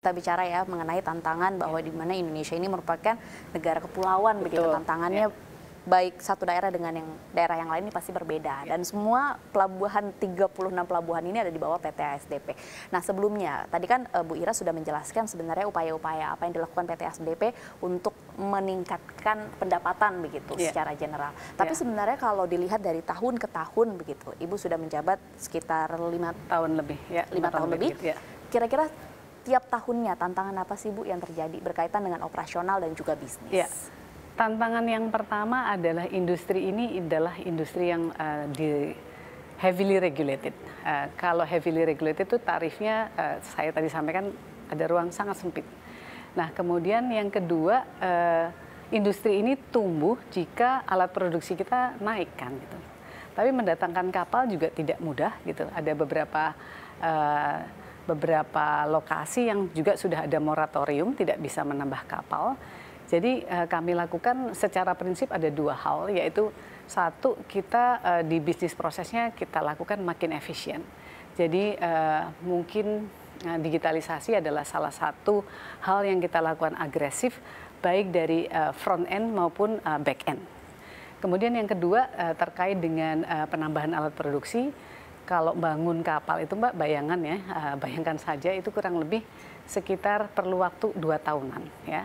Kita bicara ya mengenai tantangan bahwa ya. di mana Indonesia ini merupakan negara kepulauan Betul. begitu tantangannya ya. baik satu daerah dengan yang daerah yang lain ini pasti berbeda ya. dan semua pelabuhan 36 pelabuhan ini ada di bawah PT ASDP. Nah, sebelumnya tadi kan eh, Bu Ira sudah menjelaskan sebenarnya upaya-upaya apa yang dilakukan PT ASDP untuk meningkatkan pendapatan begitu yeah. secara general. Ya. Tapi yeah. sebenarnya kalau dilihat dari tahun ke tahun begitu, Ibu sudah menjabat sekitar lima tahun lebih ya, lima tahun, tahun lebih. Kira-kira tiap tahunnya tantangan apa sih Bu yang terjadi berkaitan dengan operasional dan juga bisnis? Ya. Tantangan yang pertama adalah industri ini adalah industri yang uh, di heavily regulated. Uh, kalau heavily regulated itu tarifnya uh, saya tadi sampaikan ada ruang sangat sempit. Nah, kemudian yang kedua uh, industri ini tumbuh jika alat produksi kita naik kan gitu. Tapi mendatangkan kapal juga tidak mudah gitu. Ada beberapa uh, beberapa lokasi yang juga sudah ada moratorium tidak bisa menambah kapal. Jadi uh, kami lakukan secara prinsip ada dua hal yaitu satu kita uh, di bisnis prosesnya kita lakukan makin efisien. Jadi uh, mungkin digitalisasi adalah salah satu hal yang kita lakukan agresif baik dari uh, front end maupun uh, back end. Kemudian yang kedua uh, terkait dengan uh, penambahan alat produksi, kalau bangun kapal itu Mbak bayangan ya, eh, bayangkan saja itu kurang lebih sekitar perlu waktu dua tahunan ya.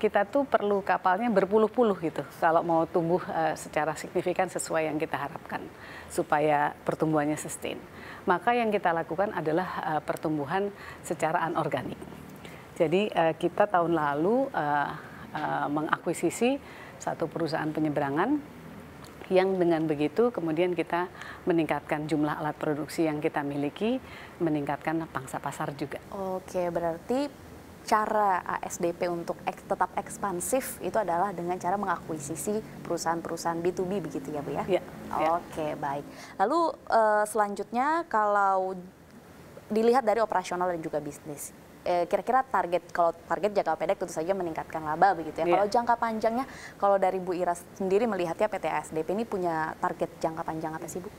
Kita tuh perlu kapalnya berpuluh-puluh gitu kalau mau tumbuh eh, secara signifikan sesuai yang kita harapkan supaya pertumbuhannya sustain. Maka yang kita lakukan adalah eh, pertumbuhan secara anorganik. Jadi kita tahun lalu mengakuisisi satu perusahaan penyeberangan yang dengan begitu kemudian kita meningkatkan jumlah alat produksi yang kita miliki, meningkatkan pangsa pasar juga. Oke, berarti cara ASDP untuk tetap ekspansif itu adalah dengan cara mengakuisisi perusahaan-perusahaan B2B begitu ya Bu ya? Iya. Oke, baik. Lalu eh, selanjutnya kalau dilihat dari operasional dan juga bisnis. Eh, kira-kira target kalau target jangka pendek tentu saja meningkatkan laba begitu ya. Yeah. Kalau jangka panjangnya kalau dari Bu Ira sendiri melihatnya PT ASDP ini punya target jangka panjang apa sih Bu?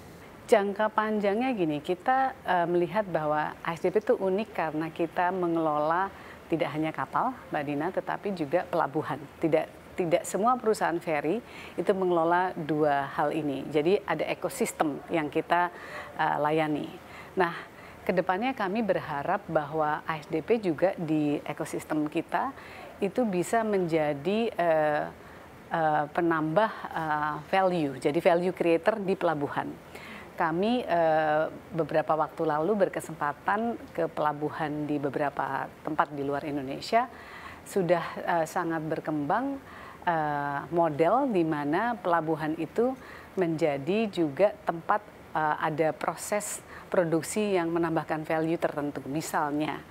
Jangka panjangnya gini, kita uh, melihat bahwa ASDP itu unik karena kita mengelola tidak hanya kapal, Mbak Dina, tetapi juga pelabuhan. Tidak tidak semua perusahaan ferry itu mengelola dua hal ini. Jadi ada ekosistem yang kita uh, layani. Nah, Kedepannya kami berharap bahwa ASDP juga di ekosistem kita itu bisa menjadi uh, uh, penambah uh, value, jadi value creator di pelabuhan. Kami uh, beberapa waktu lalu berkesempatan ke pelabuhan di beberapa tempat di luar Indonesia sudah uh, sangat berkembang uh, model di mana pelabuhan itu menjadi juga tempat uh, ada proses produksi yang menambahkan value tertentu. Misalnya,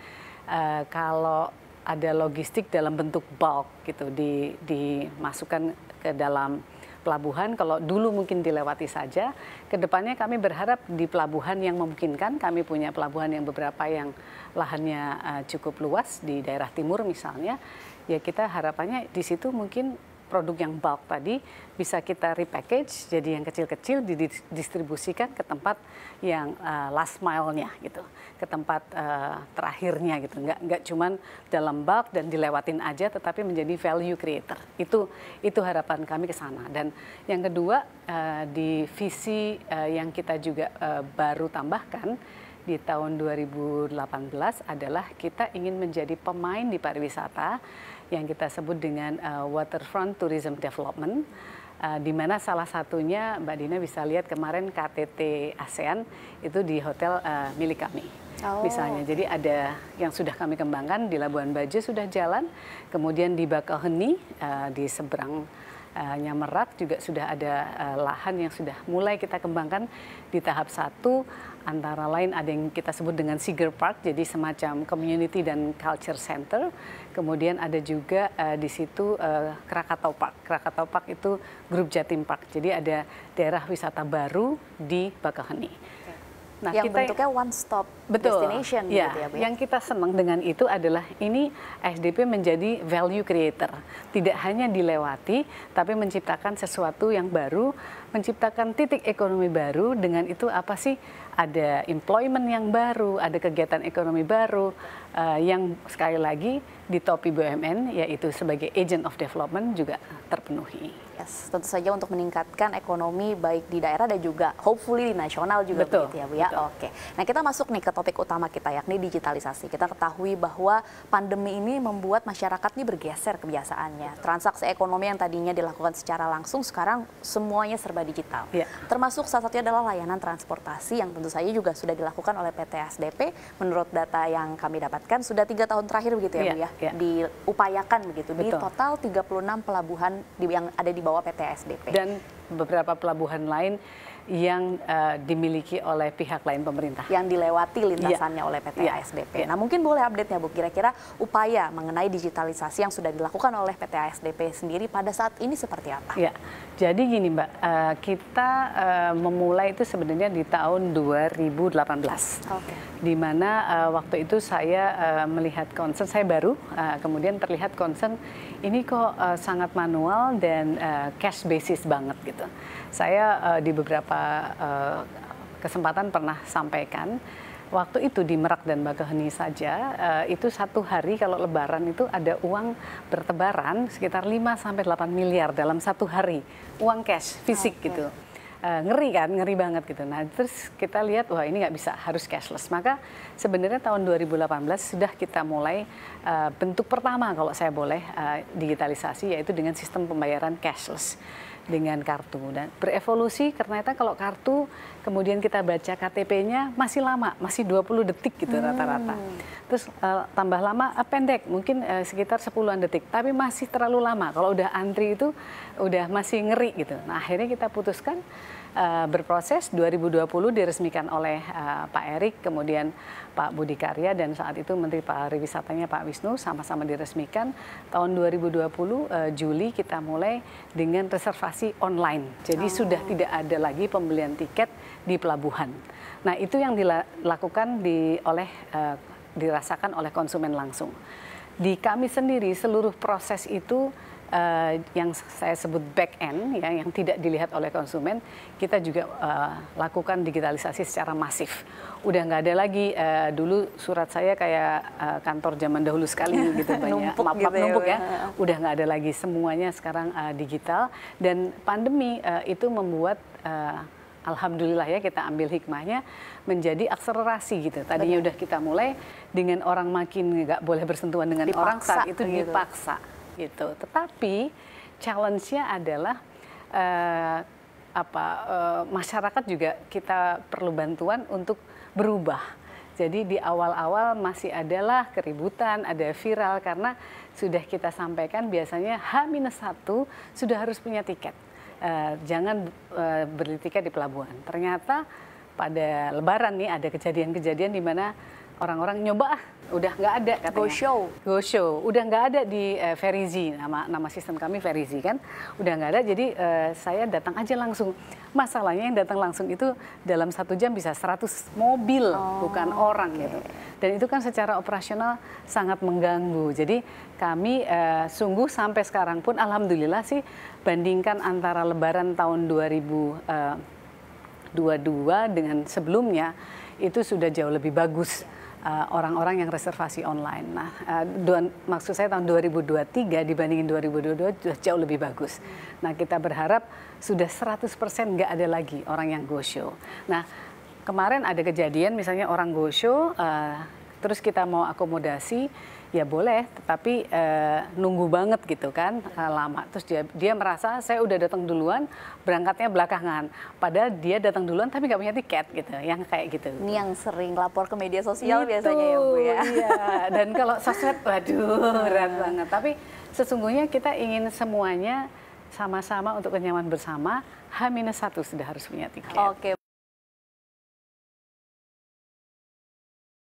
uh, kalau ada logistik dalam bentuk bulk gitu di, dimasukkan ke dalam pelabuhan kalau dulu mungkin dilewati saja kedepannya kami berharap di pelabuhan yang memungkinkan kami punya pelabuhan yang beberapa yang lahannya eh, cukup luas di daerah timur misalnya ya kita harapannya di situ mungkin produk yang bulk tadi bisa kita repackage jadi yang kecil-kecil didistribusikan ke tempat yang uh, last mile-nya gitu, ke tempat uh, terakhirnya gitu. Nggak nggak cuman dalam bulk dan dilewatin aja tetapi menjadi value creator. Itu itu harapan kami ke sana. Dan yang kedua uh, di visi uh, yang kita juga uh, baru tambahkan di tahun 2018 adalah kita ingin menjadi pemain di pariwisata yang kita sebut dengan uh, Waterfront Tourism Development. Uh, di mana salah satunya Mbak Dina bisa lihat kemarin KTT ASEAN itu di hotel uh, milik kami. Oh. Misalnya, jadi ada yang sudah kami kembangkan di Labuan Bajo sudah jalan, kemudian di Bakauheni uh, di seberang Eh, hanya Merak juga sudah ada uh, lahan yang sudah mulai kita kembangkan di tahap satu antara lain ada yang kita sebut dengan Siger Park jadi semacam community dan culture center kemudian ada juga uh, di situ uh, Krakatau Park Krakatau Park itu grup Jatim Park jadi ada daerah wisata baru di Bakauheni Nah, yang kita, bentuknya one stop betul, destination ya, gitu ya, Bu. Ya? Yang kita senang dengan itu adalah ini SDP menjadi value creator. Tidak hanya dilewati tapi menciptakan sesuatu yang baru, menciptakan titik ekonomi baru dengan itu apa sih? Ada employment yang baru, ada kegiatan ekonomi baru uh, yang sekali lagi di topi BUMN yaitu sebagai agent of development juga terpenuhi. Yes, tentu saja untuk meningkatkan ekonomi baik di daerah dan juga hopefully di nasional juga betul, begitu ya Bu ya. Betul. Oke. Nah, kita masuk nih ke topik utama kita yakni digitalisasi. Kita ketahui bahwa pandemi ini membuat masyarakat ini bergeser kebiasaannya. Betul. Transaksi ekonomi yang tadinya dilakukan secara langsung sekarang semuanya serba digital. Ya. Termasuk salah satunya adalah layanan transportasi yang tentu saja juga sudah dilakukan oleh PT ASDP menurut data yang kami dapatkan sudah tiga tahun terakhir begitu ya ya Bu ya. ya. Diupayakan begitu betul. di total 36 pelabuhan yang ada di bawah bawah PT SDP. Dan beberapa pelabuhan lain yang uh, dimiliki oleh pihak lain pemerintah. Yang dilewati iya. lintasannya ya. oleh PT ya. ASDP. Ya. Nah mungkin boleh update-nya Bu, kira-kira upaya mengenai digitalisasi yang sudah dilakukan oleh PT ASDP sendiri pada saat ini seperti apa? Ya, jadi gini Mbak, uh, kita uh, memulai itu sebenarnya di tahun 2018. Okay. Di mana uh, waktu itu saya uh, melihat concern, saya baru, uh, kemudian terlihat concern ini kok uh, sangat manual dan uh, cash basis banget gitu. Saya uh, di beberapa beberapa eh, kesempatan pernah sampaikan waktu itu di Merak dan Bakaheni saja eh, itu satu hari kalau lebaran itu ada uang bertebaran sekitar 5 sampai 8 miliar dalam satu hari uang cash fisik okay. gitu. Eh, ngeri kan, ngeri banget gitu. Nah terus kita lihat, wah ini nggak bisa, harus cashless. Maka sebenarnya tahun 2018 sudah kita mulai uh, bentuk pertama kalau saya boleh uh, digitalisasi yaitu dengan sistem pembayaran cashless dengan kartu dan berevolusi ternyata kalau kartu kemudian kita baca KTP-nya masih lama masih 20 detik gitu hmm. rata-rata hmm. terus uh, tambah lama uh, pendek mungkin uh, sekitar 10 detik tapi masih terlalu lama kalau udah antri itu udah masih ngeri gitu nah akhirnya kita putuskan Eh, berproses 2020 diresmikan oleh uh, Pak Erik, kemudian Pak Budi Karya dan saat itu Menteri Pariwisatanya Pak Wisnu sama-sama diresmikan. Tahun 2020 uh, eh, Juli kita mulai dengan reservasi online. Jadi oh. sudah tidak ada lagi pembelian tiket di pelabuhan. Nah, itu yang dilakukan di oleh uh, dirasakan oleh konsumen langsung. Di kami sendiri seluruh proses itu Eh, yang saya sebut back end ya yang tidak dilihat oleh konsumen kita juga uh, lakukan digitalisasi secara masif udah nggak ada lagi uh, dulu surat saya kayak uh, kantor zaman dahulu sekali gitu banyak numpuk, map, gitu ya, numpuk ya, ya. udah nggak ada lagi semuanya sekarang uh, digital dan pandemi uh, itu membuat uh, Alhamdulillah ya kita ambil hikmahnya menjadi akselerasi gitu. Tadinya Betul. udah kita mulai dengan orang makin nggak boleh bersentuhan dengan dipaksa, orang saat itu gitu. dipaksa gitu. Tetapi challenge-nya adalah uh, apa uh, masyarakat juga kita perlu bantuan untuk berubah. Jadi di awal-awal masih adalah keributan, ada viral karena sudah kita sampaikan biasanya H-1 sudah harus punya tiket. Uh, jangan uh, beli tiket di pelabuhan. Ternyata pada lebaran nih ada kejadian-kejadian di mana orang-orang nyoba ah udah nggak ada katanya. Go show. Go show. Udah nggak ada di uh, eh, Verizi nama nama sistem kami Verizi kan. Udah nggak ada jadi uh, saya datang aja langsung. Masalahnya yang datang langsung itu dalam satu jam bisa 100 mobil oh, bukan orang okay. gitu. Dan itu kan secara operasional sangat mengganggu. Jadi kami uh, sungguh sampai sekarang pun alhamdulillah sih bandingkan antara lebaran tahun 2000 uh, 22 dengan sebelumnya itu sudah jauh lebih bagus. Eh, orang-orang uh, yang reservasi online. Nah, uh, eh, dua, maksud saya tahun 2023 dibandingin 2022 jauh lebih bagus. Nah, kita berharap sudah 100% nggak ada lagi orang yang go show. Nah, kemarin ada kejadian misalnya orang go show, uh, terus kita mau akomodasi, ya boleh, tetapi uh, nunggu banget gitu kan uh, lama. Terus dia dia merasa saya udah datang duluan, berangkatnya belakangan. Padahal dia datang duluan tapi nggak punya tiket gitu, yang kayak gitu. Ini yang sering lapor ke media sosial Itu, biasanya ya bu gitu, ya. Iya. Dan kalau sosmed, waduh berat banget. Tapi sesungguhnya kita ingin semuanya sama-sama untuk kenyaman bersama. h satu sudah harus punya tiket. Oke. Okay.